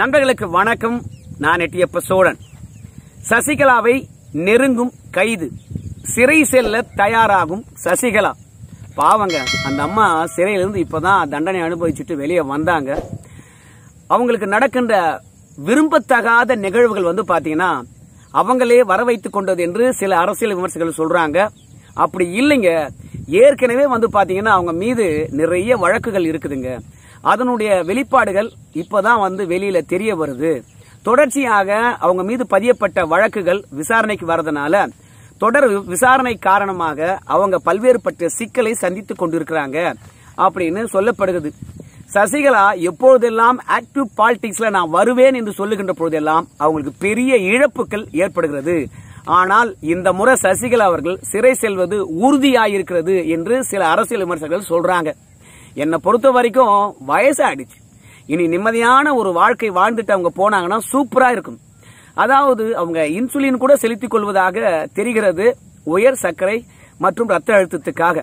நண்பர்களுக்கு வணக்கம் நான் எட்டியப்ப சோழன் சசிகலாவை நெருங்கும் கைது சிறை செல்ல தயாராகும் சசிகலா பாவங்க அந்த அம்மா சிறையிலிருந்து இப்போ தான் தண்டனை அனுபவிச்சுட்டு வெளியே வந்தாங்க அவங்களுக்கு நடக்கின்ற விரும்பத்தகாத நிகழ்வுகள் வந்து பார்த்தீங்கன்னா அவங்களே வர வைத்து கொண்டது என்று சில அரசியல் விமர்சகர்கள் சொல்கிறாங்க அப்படி இல்லைங்க ஏற்கனவே வந்து பார்த்தீங்கன்னா அவங்க மீது நிறைய வழக்குகள் இருக்குதுங்க அதனுடைய வெளிப்பாடுகள் இப்பதான் வந்து வெளியில தெரிய வருது தொடர்ச்சியாக அவங்க மீது பதியப்பட்ட வழக்குகள் விசாரணைக்கு வரதுனால தொடர் விசாரணை காரணமாக அவங்க பல்வேறுபட்ட சிக்கலை சந்தித்துக் கொண்டிருக்கிறாங்க அப்படின்னு சொல்லப்படுகிறது சசிகலா எப்பொழுதெல்லாம் ஆக்டிவ் பாலிடிக்ஸ்ல நான் வருவேன் என்று சொல்லுகின்ற பொழுதெல்லாம் அவங்களுக்கு பெரிய இழப்புகள் ஏற்படுகிறது ஆனால் இந்த முறை சசிகலா அவர்கள் சிறை செல்வது உறுதியாயிருக்கிறது என்று சில அரசியல் விமர்சகர்கள் சொல்றாங்க என்னை பொறுத்த வரைக்கும் வயசாயிடுச்சு இனி நிம்மதியான ஒரு வாழ்க்கை வாழ்ந்துட்டு அவங்க போனாங்கன்னா சூப்பராக இருக்கும் அதாவது அவங்க இன்சுலின் கூட செலுத்திக் கொள்வதாக தெரிகிறது உயர் சர்க்கரை மற்றும் ரத்த அழுத்தத்துக்காக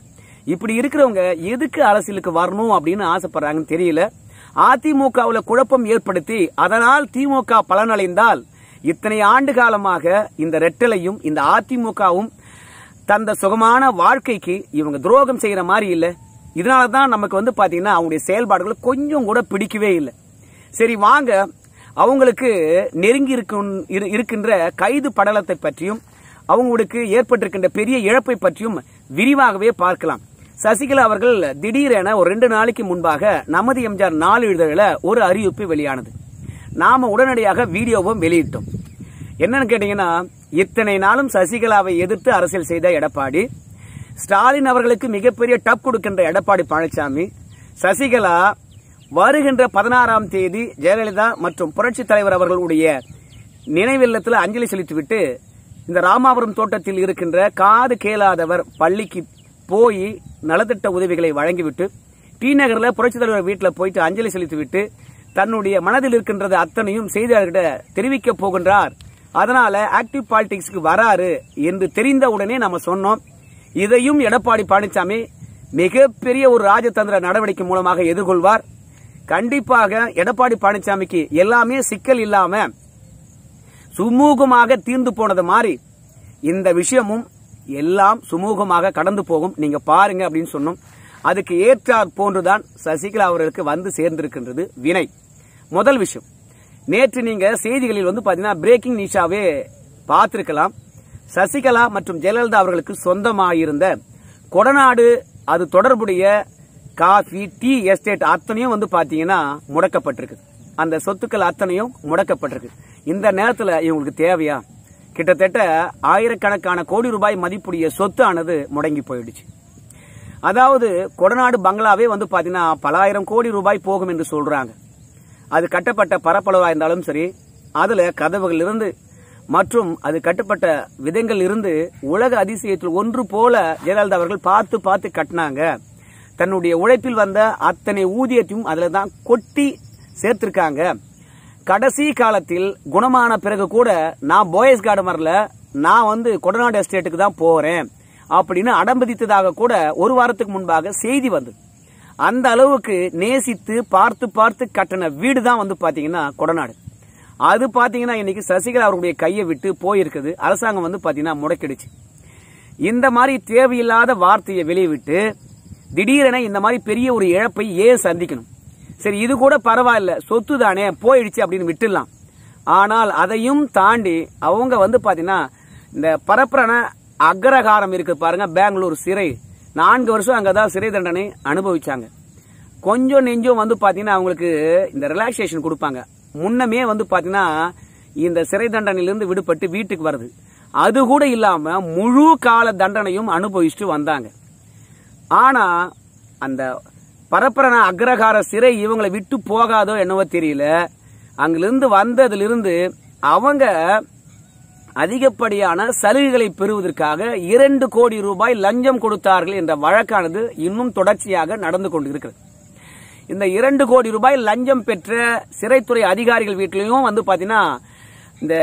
இப்படி இருக்கிறவங்க எதுக்கு அரசியலுக்கு வரணும் அப்படின்னு ஆசைப்படுறாங்கன்னு தெரியல அதிமுகவில் குழப்பம் ஏற்படுத்தி அதனால் திமுக பலனடைந்தால் இத்தனை ஆண்டு காலமாக இந்த ரெட்டலையும் இந்த அதிமுகவும் தந்த சுகமான வாழ்க்கைக்கு இவங்க துரோகம் செய்யற மாதிரி இல்லை இதனால தான் நமக்கு வந்து பார்த்தீங்கன்னா அவங்களுடைய செயல்பாடுகளை கொஞ்சம் கூட பிடிக்கவே இல்லை சரி வாங்க அவங்களுக்கு நெருங்கி இருக்கும் இருக்கின்ற கைது படலத்தை பற்றியும் அவங்களுக்கு ஏற்பட்டிருக்கின்ற பெரிய இழப்பை பற்றியும் விரிவாகவே பார்க்கலாம் சசிகலா அவர்கள் திடீரென ஒரு ரெண்டு நாளைக்கு முன்பாக நமது எம்ஜிஆர் நாளிதழில் ஒரு அறிவிப்பு வெளியானது நாம உடனடியாக வீடியோவும் வெளியிட்டோம் என்னன்னு கேட்டீங்கன்னா இத்தனை நாளும் சசிகலாவை எதிர்த்து அரசியல் செய்த எடப்பாடி ஸ்டாலின் அவர்களுக்கு மிகப்பெரிய டப் கொடுக்கின்ற எடப்பாடி பழனிசாமி சசிகலா வருகின்ற பதினாறாம் தேதி ஜெயலலிதா மற்றும் புரட்சித் தலைவர் அவர்களுடைய நினைவில்லத்தில் அஞ்சலி செலுத்திவிட்டு இந்த ராமாபுரம் தோட்டத்தில் இருக்கின்ற காது கேளாதவர் பள்ளிக்கு போய் நலத்திட்ட உதவிகளை வழங்கிவிட்டு டி நகர்ல புரட்சி தலைவர் வீட்டில் போயிட்டு அஞ்சலி செலுத்திவிட்டு தன்னுடைய மனதில் இருக்கின்றது அத்தனையும் செய்தியாளர்கிட்ட தெரிவிக்க போகின்றார் அதனால ஆக்டிவ் பாலிடிக்ஸ்க்கு வராரு என்று தெரிந்த உடனே நம்ம சொன்னோம் இதையும் எடப்பாடி பழனிசாமி மிகப்பெரிய ஒரு ராஜதந்திர நடவடிக்கை மூலமாக எதிர்கொள்வார் கண்டிப்பாக எடப்பாடி பழனிசாமிக்கு எல்லாமே சிக்கல் இல்லாம சுமூகமாக தீர்ந்து போனது மாதிரி இந்த விஷயமும் எல்லாம் சுமூகமாக கடந்து போகும் நீங்க பாருங்க அப்படின்னு சொன்னோம் அதுக்கு ஏற்றார் போன்றுதான் சசிகலா அவர்களுக்கு வந்து சேர்ந்திருக்கின்றது வினை முதல் விஷயம் நேற்று நீங்க செய்திகளில் வந்து பாத்தீங்கன்னா பிரேக்கிங் நியூஸாவே பார்த்திருக்கலாம் சசிகலா மற்றும் ஜெயலலிதா அவர்களுக்கு சொந்தமாயிருந்த கொடநாடு அது தொடர்புடைய காஃபி டீ எஸ்டேட் அத்தனையும் வந்து பாத்தீங்கன்னா முடக்கப்பட்டிருக்கு அந்த சொத்துக்கள் அத்தனையும் முடக்கப்பட்டிருக்கு இந்த நேரத்தில் இவங்களுக்கு தேவையா கிட்டத்தட்ட ஆயிரக்கணக்கான கோடி ரூபாய் மதிப்புடைய சொத்து ஆனது முடங்கி போயிடுச்சு அதாவது கொடநாடு பங்களாவே வந்து பாத்தீங்கன்னா பல ஆயிரம் கோடி ரூபாய் போகும் என்று சொல்றாங்க அது கட்டப்பட்ட பரப்பளவாக இருந்தாலும் சரி அதுல கதவுகள் இருந்து மற்றும் அது கட்டப்பட்ட விதங்கள் இருந்து உலக அதிசயத்தில் ஒன்று போல ஜெயலலிதா அவர்கள் பார்த்து பார்த்து கட்டினாங்க தன்னுடைய உழைப்பில் வந்த அத்தனை ஊதியத்தையும் அதில் தான் கொட்டி சேர்த்திருக்காங்க கடைசி காலத்தில் குணமான பிறகு கூட நான் போயஸ் கார்டு மரல நான் வந்து கொடநாடு எஸ்டேட்டுக்கு தான் போறேன் அப்படின்னு அடம்பதித்ததாக கூட ஒரு வாரத்துக்கு முன்பாக செய்தி வந்தது அந்த அளவுக்கு நேசித்து பார்த்து பார்த்து கட்டின வீடு தான் வந்து பாத்தீங்கன்னா கொடநாடு அது பார்த்தீங்கன்னா இன்னைக்கு சசிகலா அவருடைய கையை விட்டு போயிருக்குது அரசாங்கம் வந்து பாத்தீங்கன்னா முடக்கிடுச்சு இந்த மாதிரி தேவையில்லாத வார்த்தையை வெளியிட்டு திடீரென இந்த மாதிரி பெரிய ஒரு இழப்பை ஏன் சந்திக்கணும் சரி இது கூட பரவாயில்ல சொத்து தானே போயிடுச்சு அப்படின்னு விட்டுடலாம் ஆனால் அதையும் தாண்டி அவங்க வந்து பாத்தீங்கன்னா இந்த பரப்புரான அக்ரகாரம் இருக்குது பாருங்க பெங்களூர் சிறை நான்கு வருஷம் அங்கே தான் சிறை தண்டனை அனுபவிச்சாங்க கொஞ்சம் நெஞ்சும் வந்து பார்த்தீங்கன்னா அவங்களுக்கு இந்த ரிலாக்ஸேஷன் கொடுப்பாங்க முன்னமே வந்து பாத்தீங்கன்னா இந்த சிறை தண்டனையிலிருந்து விடுபட்டு வீட்டுக்கு வருது அது கூட இல்லாம முழு கால தண்டனையும் அனுபவிச்சுட்டு வந்தாங்க ஆனா அந்த பரப்பரன அக்ரகார சிறை இவங்களை விட்டு போகாதோ என்னவோ தெரியல அங்கிருந்து வந்ததிலிருந்து அவங்க அதிகப்படியான சலுகைகளை பெறுவதற்காக இரண்டு கோடி ரூபாய் லஞ்சம் கொடுத்தார்கள் என்ற வழக்கானது இன்னும் தொடர்ச்சியாக நடந்து கொண்டிருக்கிறது இந்த இரண்டு கோடி ரூபாய் லஞ்சம் பெற்ற சிறைத்துறை அதிகாரிகள் வீட்டிலையும் வந்து பாத்தீங்கன்னா இந்த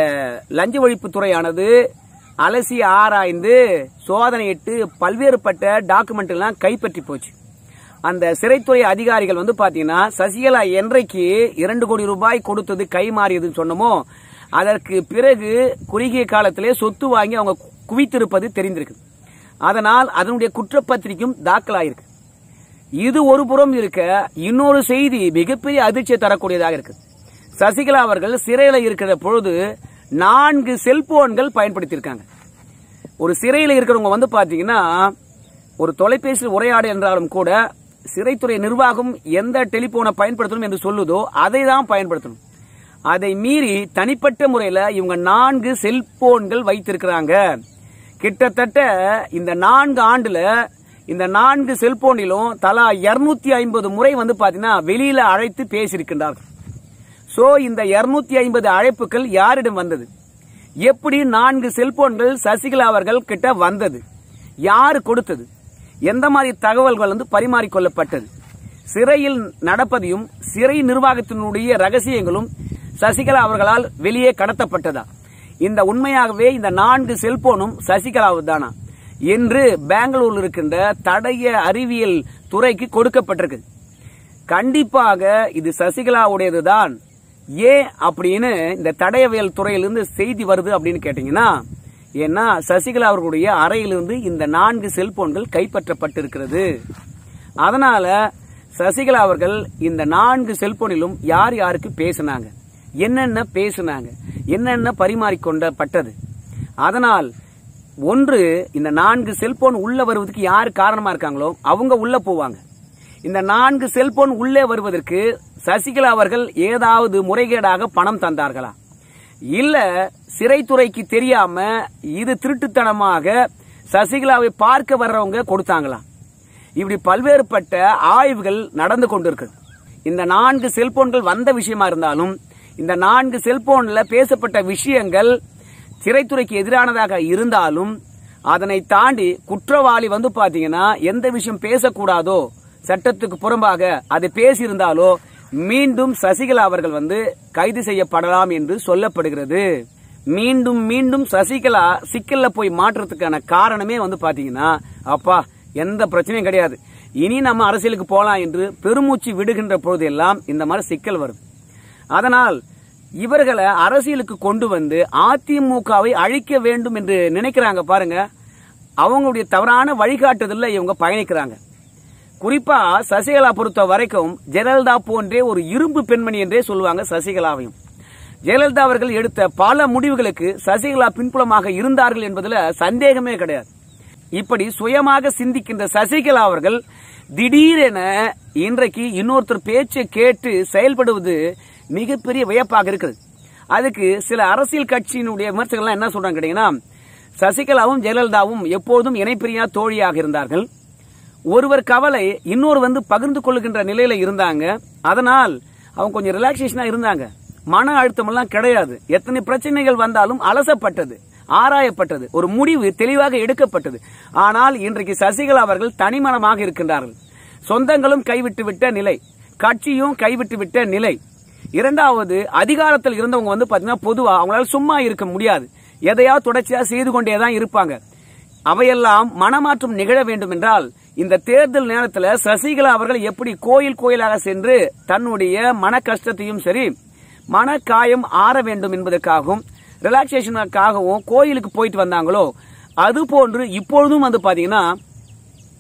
லஞ்ச ஒழிப்புத்துறையானது அலசி ஆராய்ந்து சோதனையிட்டு பல்வேறுபட்ட எல்லாம் கைப்பற்றி போச்சு அந்த சிறைத்துறை அதிகாரிகள் வந்து பாத்தீங்கன்னா சசிகலா என்றைக்கு இரண்டு கோடி ரூபாய் கொடுத்தது கை மாறியதுன்னு சொன்னமோ அதற்கு பிறகு குறுகிய காலத்திலே சொத்து வாங்கி அவங்க குவித்திருப்பது தெரிந்திருக்கு அதனால் அதனுடைய குற்றப்பத்திரிக்கும் தாக்கலாயிருக்கு இது ஒரு புறம் இருக்க இன்னொரு செய்தி மிகப்பெரிய அதிர்ச்சியை தரக்கூடியதாக இருக்கு சசிகலா அவர்கள் சிறையில் இருக்கிற பொழுது நான்கு செல்போன்கள் பயன்படுத்தியிருக்காங்க ஒரு சிறையில் இருக்கிறவங்க வந்து பார்த்தீங்கன்னா ஒரு தொலைபேசி உரையாடு என்றாலும் கூட சிறைத்துறை நிர்வாகம் எந்த டெலிபோனை பயன்படுத்தணும் என்று சொல்லுதோ அதை தான் பயன்படுத்தணும் அதை மீறி தனிப்பட்ட முறையில் இவங்க நான்கு செல்போன்கள் வைத்திருக்கிறாங்க கிட்டத்தட்ட இந்த நான்கு ஆண்டில் இந்த நான்கு செல்போனிலும் தலா இருநூத்தி ஐம்பது முறை வந்து பாத்தீங்கன்னா வெளியில அழைத்து பேசியிருக்கின்றார்கள் சோ இந்த இருநூத்தி ஐம்பது அழைப்புகள் யாரிடம் வந்தது எப்படி நான்கு செல்போன்கள் சசிகலா அவர்கள் கிட்ட வந்தது யாரு கொடுத்தது எந்த மாதிரி தகவல்கள் வந்து பரிமாறிக்கொள்ளப்பட்டது சிறையில் நடப்பதையும் சிறை நிர்வாகத்தினுடைய ரகசியங்களும் சசிகலா அவர்களால் வெளியே கடத்தப்பட்டதா இந்த உண்மையாகவே இந்த நான்கு செல்போனும் சசிகலாவுதானா என்று பெங்களூரில் இருக்கின்ற தடைய அறிவியல் துறைக்கு கொடுக்கப்பட்டிருக்கு கண்டிப்பாக இது தான் ஏன் அப்படின்னு இந்த தடையவியல் துறையிலிருந்து செய்தி வருது அப்படின்னு கேட்டீங்கன்னா ஏன்னா சசிகலா அவர்களுடைய அறையிலிருந்து இந்த நான்கு செல்போன்கள் கைப்பற்றப்பட்டிருக்கிறது அதனால சசிகலா அவர்கள் இந்த நான்கு செல்போனிலும் யார் யாருக்கு பேசினாங்க என்னென்ன பேசினாங்க என்னென்ன பரிமாறிக்கொண்டப்பட்டது அதனால் ஒன்று இந்த நான்கு செல்போன் உள்ள வருவதற்கு யார் காரணமா இருக்காங்களோ அவங்க உள்ள போவாங்க இந்த நான்கு செல்போன் உள்ளே வருவதற்கு சசிகலா அவர்கள் ஏதாவது முறைகேடாக பணம் தந்தார்களா இல்ல சிறைத்துறைக்கு தெரியாம இது திருட்டுத்தனமாக சசிகலாவை பார்க்க வர்றவங்க கொடுத்தாங்களா இப்படி பல்வேறுபட்ட ஆய்வுகள் நடந்து கொண்டிருக்கு இந்த நான்கு செல்போன்கள் வந்த விஷயமா இருந்தாலும் இந்த நான்கு செல்போன்ல பேசப்பட்ட விஷயங்கள் திரைத்துறைக்கு எதிரானதாக இருந்தாலும் அதனை தாண்டி குற்றவாளி வந்து பாத்தீங்கன்னா எந்த விஷயம் பேசக்கூடாதோ சட்டத்துக்கு புறம்பாக அது பேசியிருந்தாலோ மீண்டும் சசிகலா அவர்கள் வந்து கைது செய்யப்படலாம் என்று சொல்லப்படுகிறது மீண்டும் மீண்டும் சசிகலா சிக்கல்ல போய் மாற்றுறதுக்கான காரணமே வந்து பாத்தீங்கன்னா அப்பா எந்த பிரச்சனையும் கிடையாது இனி நம்ம அரசியலுக்கு போகலாம் என்று பெருமூச்சு விடுகின்ற பொழுது எல்லாம் இந்த மாதிரி சிக்கல் வருது அதனால் இவர்களை அரசியலுக்கு கொண்டு வந்து அதிமுகவை அழிக்க வேண்டும் என்று நினைக்கிறாங்க பாருங்க அவங்களுடைய தவறான வழிகாட்டுதலில் இவங்க பயணிக்கிறாங்க குறிப்பா சசிகலா பொறுத்த வரைக்கும் ஜெயலலிதா போன்றே ஒரு இரும்பு பெண்மணி என்றே சொல்லுவாங்க சசிகலாவையும் ஜெயலலிதா அவர்கள் எடுத்த பல முடிவுகளுக்கு சசிகலா பின்புலமாக இருந்தார்கள் என்பதில் சந்தேகமே கிடையாது இப்படி சுயமாக சிந்திக்கின்ற சசிகலா அவர்கள் திடீரென இன்றைக்கு இன்னொருத்தர் பேச்சை கேட்டு செயல்படுவது மிகப்பெரிய வியப்பாக இருக்குது அதுக்கு சில அரசியல் கட்சியினுடைய விமர்சகர்கள் என்ன சொல்றாங்க கேட்டீங்கன்னா சசிகலாவும் ஜெயலலிதாவும் எப்போதும் இணைப்பிரியா தோழியாக இருந்தார்கள் ஒருவர் கவலை இன்னொரு வந்து பகிர்ந்து கொள்ளுகின்ற நிலையில இருந்தாங்க அதனால் அவங்க கொஞ்சம் ரிலாக்ஸேஷனா இருந்தாங்க மன அழுத்தம் எல்லாம் கிடையாது எத்தனை பிரச்சனைகள் வந்தாலும் அலசப்பட்டது ஆராயப்பட்டது ஒரு முடிவு தெளிவாக எடுக்கப்பட்டது ஆனால் இன்றைக்கு சசிகலா அவர்கள் தனிமனமாக இருக்கின்றார்கள் சொந்தங்களும் கைவிட்டு விட்ட நிலை கட்சியும் கைவிட்டு விட்ட நிலை இரண்டாவது அதிகாரத்தில் இருந்தவங்க வந்து பாத்தீங்கன்னா பொதுவா அவங்களால சும்மா இருக்க முடியாது எதையாவது தொடர்ச்சியா செய்து கொண்டே தான் இருப்பாங்க அவையெல்லாம் மனமாற்றம் நிகழ வேண்டும் என்றால் இந்த தேர்தல் நேரத்தில் சசிகலா அவர்கள் எப்படி கோயில் கோயிலாக சென்று தன்னுடைய மன கஷ்டத்தையும் சரி மன காயம் ஆற வேண்டும் என்பதற்காகவும் ரிலாக்ஸேஷனுக்காகவும் கோயிலுக்கு போயிட்டு வந்தாங்களோ அது போன்று இப்பொழுதும் வந்து பாத்தீங்கன்னா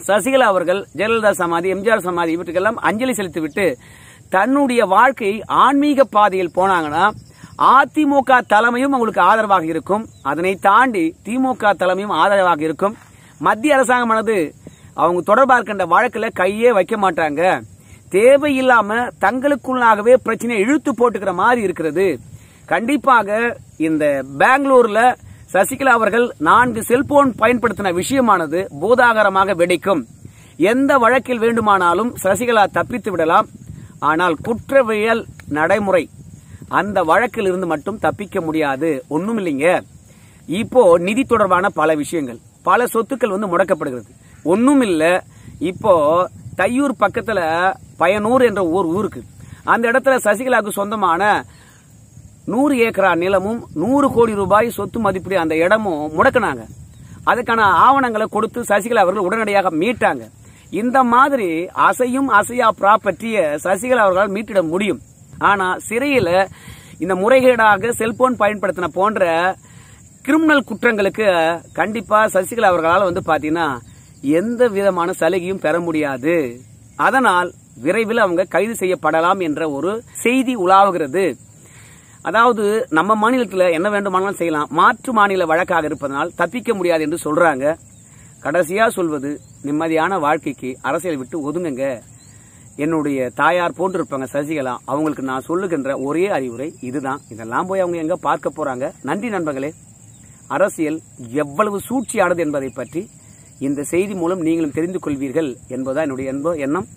சசிகலா அவர்கள் ஜெயலலிதா சமாதி எம்ஜிஆர் சமாதி இவற்றுக்கெல்லாம் அஞ்சலி செலுத்திவிட்டு தன்னுடைய வாழ்க்கை ஆன்மீக பாதையில் போனாங்கன்னா அதிமுக தலைமையும் அவங்களுக்கு ஆதரவாக இருக்கும் அதனை தாண்டி திமுக தலைமையும் ஆதரவாக இருக்கும் மத்திய அரசாங்கமானது அவங்க தொடர்பாக இருக்கின்ற வழக்கில் கையே வைக்க மாட்டாங்க தேவையில்லாம தங்களுக்குள்ளாகவே பிரச்சனையை இழுத்து போட்டுக்கிற மாதிரி இருக்கிறது கண்டிப்பாக இந்த பெங்களூர்ல சசிகலா அவர்கள் நான்கு செல்போன் பயன்படுத்தின விஷயமானது பூதாகரமாக வெடிக்கும் எந்த வழக்கில் வேண்டுமானாலும் சசிகலா தப்பித்து விடலாம் ஆனால் குற்றவியல் நடைமுறை அந்த வழக்கில் இருந்து மட்டும் தப்பிக்க முடியாது ஒன்றும் இல்லைங்க இப்போ நிதி தொடர்பான பல விஷயங்கள் பல சொத்துக்கள் வந்து முடக்கப்படுகிறது ஒன்றும் இல்லை இப்போ தையூர் பக்கத்தில் பயனூர் என்ற ஊர் ஊருக்கு அந்த இடத்துல சசிகலாவுக்கு சொந்தமான நூறு ஏக்கரா நிலமும் நூறு கோடி ரூபாய் சொத்து மதிப்புடைய அந்த இடமும் முடக்கினாங்க அதுக்கான ஆவணங்களை கொடுத்து சசிகலா அவர்கள் உடனடியாக மீட்டாங்க இந்த மாதிரி அசையும் அசையா ப்ராப்பர்ட்டிய சசிகலா அவர்களால் மீட்டிட முடியும் ஆனா சிறையில இந்த முறைகேடாக செல்போன் பயன்படுத்தின போன்ற கிரிமினல் குற்றங்களுக்கு கண்டிப்பா சசிகலா அவர்களால் வந்து பாத்தீங்கன்னா எந்த விதமான சலுகையும் பெற முடியாது அதனால் விரைவில் அவங்க கைது செய்யப்படலாம் என்ற ஒரு செய்தி உலாவுகிறது அதாவது நம்ம மாநிலத்தில் என்ன வேண்டுமானாலும் செய்யலாம் மாற்று மாநில வழக்காக இருப்பதனால் தப்பிக்க முடியாது என்று சொல்றாங்க கடைசியாக சொல்வது நிம்மதியான வாழ்க்கைக்கு அரசியல் விட்டு ஒதுங்குங்க என்னுடைய தாயார் போன்று இருப்பாங்க சசிகலா அவங்களுக்கு நான் சொல்லுகின்ற ஒரே அறிவுரை இதுதான் இதெல்லாம் போய் அவங்க எங்க பார்க்க போறாங்க நன்றி நண்பர்களே அரசியல் எவ்வளவு சூழ்ச்சியானது என்பதை பற்றி இந்த செய்தி மூலம் நீங்களும் தெரிந்து கொள்வீர்கள் என்பதுதான் என்னுடைய எண்ணம்